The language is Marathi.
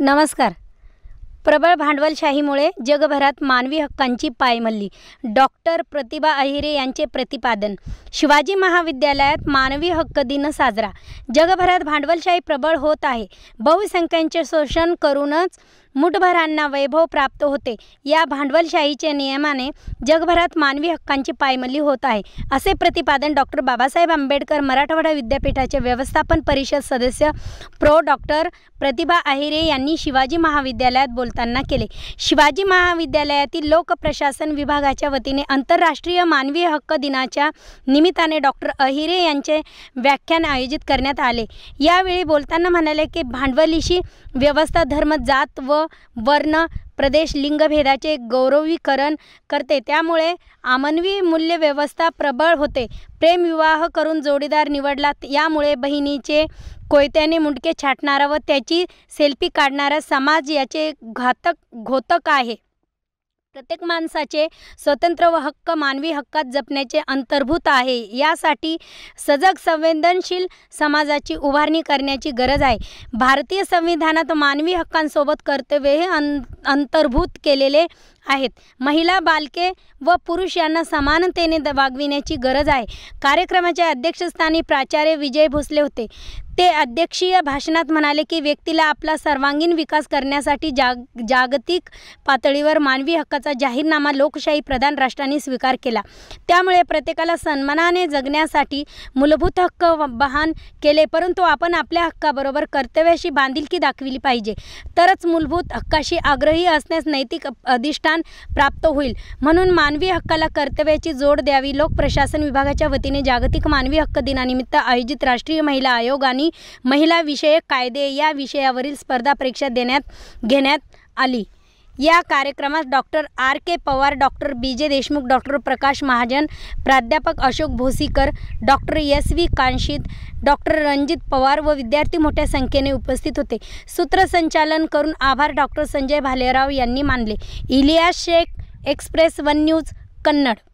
नमस्कार प्रबळ भांडवलशाहीमुळे जगभरात मानवी हक्कांची पायमल्ली डॉक्टर प्रतिभा अहिरे यांचे प्रतिपादन शिवाजी महाविद्यालयात मानवी हक्क दिन साजरा जगभरात भांडवलशाही प्रबळ होत आहे बहुसंख्यांचे शोषण करूनच मुठभरांना वैभव प्राप्त होते या भांडवलशाहीच्या नियमाने जगभरात मानवी हक्कांची पायमल्ली होत आहे असे प्रतिपादन डॉक्टर बाबासाहेब आंबेडकर मराठवाडा विद्यापीठाचे व्यवस्थापन परिषद सदस्य प्रो डॉक्टर प्रतिभा अहिरे यांनी शिवाजी महाविद्यालयात बोल बोलताना केले शिवाजी महाविद्यालयातील लोकप्रशासन विभागाच्या वतीने आंतरराष्ट्रीय मानवी हक्क दिनाच्या निमित्ताने डॉक्टर अहिरे यांचे व्याख्यान आयोजित करण्यात आले यावेळी बोलताना म्हणाले की भांडवलीशी व्यवस्था धर्म जात व वर्ण प्रदेश लिंगभेदाचे गौरवीकरण करते त्यामुळे आमनवी मूल्यव्यवस्था प्रबळ होते प्रेमविवाह करून जोडीदार निवडला यामुळे बहिणीचे कोयत्याने मुंडके छाटणारा व त्याची सेल्फी काढणारा समाज याचे घातक घोतक आहे प्रत्येक माणसाचे स्वतंत्र व हक्क मानवी हक्कात जपण्याचे अंतर्भूत आहे यासाठी सजग संवेदनशील समाजाची उभारणी करण्याची गरज आहे भारतीय संविधानात मानवी हक्कांसोबत कर्तव्य हे अंतर्भूत केलेले आहेत महिला बालके व पुरुष यांना समानतेने वागविण्याची गरज आहे कार्यक्रमाच्या अध्यक्षस्थानी प्राचार्य विजय भोसले होते ते अध्यक्षीय भाषणात म्हणाले की व्यक्तीला आपला सर्वांगीण विकास करण्यासाठी जाग जागतिक पातळीवर मानवी हक्काचा जाहीरनामा लोकशाही प्रधान राष्ट्रांनी स्वीकार केला त्यामुळे प्रत्येकाला सन्मानाने जगण्यासाठी मूलभूत हक्क बहान केले परंतु आपण आपल्या हक्काबरोबर कर्तव्याशी बांधिलकी दाखविली पाहिजे तरच मूलभूत हक्काशी आग्रही असण्यास नैतिक अधिष्ठान प्राप्त होईल म्हणून मानवी हक्काला कर्तव्याची जोड द्यावी लोक प्रशासन विभागाच्या वतीने जागतिक मानवी हक्क दिनानिमित्त आयोजित राष्ट्रीय महिला आयोग आणि महिला विषयक कायदे या विषयावरील स्पर्धा परीक्षा देण्यात घेण्यात आली या कार्यक्रमात doctor R K Pawar doctor B J Deshmukh doctor Prakash Mahajan प्राध्यापक Ashok Bhosikar doctor S V Kanshit doctor Ranjit Pawar व विद्यार्थी मोठ्या संख्येने उपस्थित होते सूत्रसंचालन करून आभार डॉक्टर संजय भालेराव यांनी मानले Ilyas Shaikh express one news Kannada